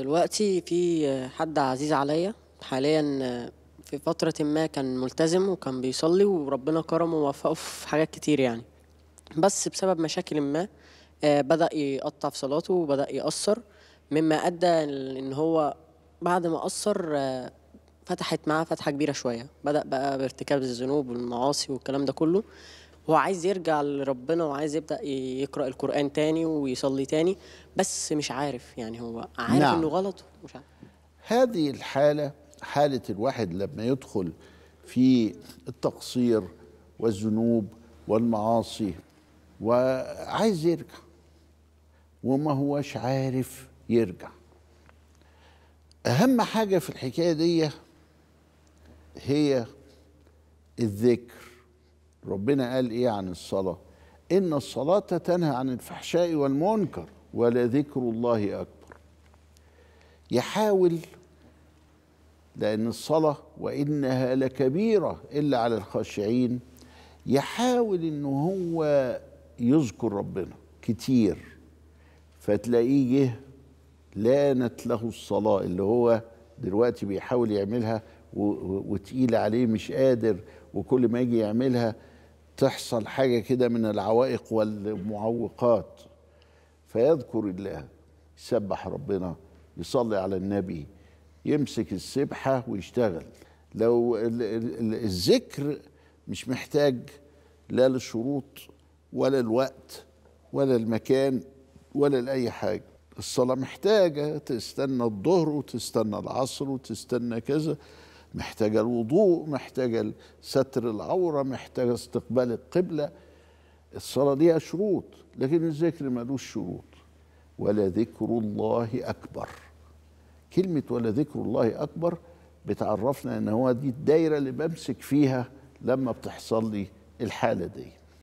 دلوقتي في حد عزيز عليا حاليا في فترة ما كان ملتزم وكان بيصلي وربنا كرمه ووفقه في حاجات كتير يعني بس بسبب مشاكل ما آه، بدأ يقطع في صلاته وبدأ يأثر مما أدى إن هو بعد ما أثر آه، فتحت معاه فتحة كبيرة شوية بدأ بقى بارتكاب الذنوب والمعاصي والكلام ده كله هو عايز يرجع لربنا وعايز يبدا يقرا القران تاني ويصلي تاني بس مش عارف يعني هو عارف نعم. انه غلط ومش عارف هذه الحاله حاله الواحد لما يدخل في التقصير والذنوب والمعاصي وعايز يرجع وما هوش عارف يرجع اهم حاجه في الحكايه دي هي الذكر ربنا قال ايه عن الصلاه ان الصلاه تنهى عن الفحشاء والمنكر ولذكر الله اكبر يحاول لان الصلاه وانها لكبيره الا على الخاشعين يحاول ان هو يذكر ربنا كتير فتلاقيه جه لانت له الصلاه اللي هو دلوقتي بيحاول يعملها وتقيل عليه مش قادر وكل ما يجي يعملها تحصل حاجة كده من العوائق والمعوقات فيذكر الله يسبح ربنا يصلي على النبي يمسك السبحة ويشتغل لو الذكر مش محتاج لا للشروط ولا الوقت ولا المكان ولا لأي حاجة الصلاة محتاجة تستنى الظهر وتستنى العصر وتستنى كذا محتاجة الوضوء محتاجة ستر العورة محتاجة استقبال القبلة الصلاة ليها شروط لكن الذكر ملوش شروط ذكر الله أكبر كلمة ذكر الله أكبر بتعرفنا ان هو دي الدايره اللي بمسك فيها لما بتحصل لي الحاله دي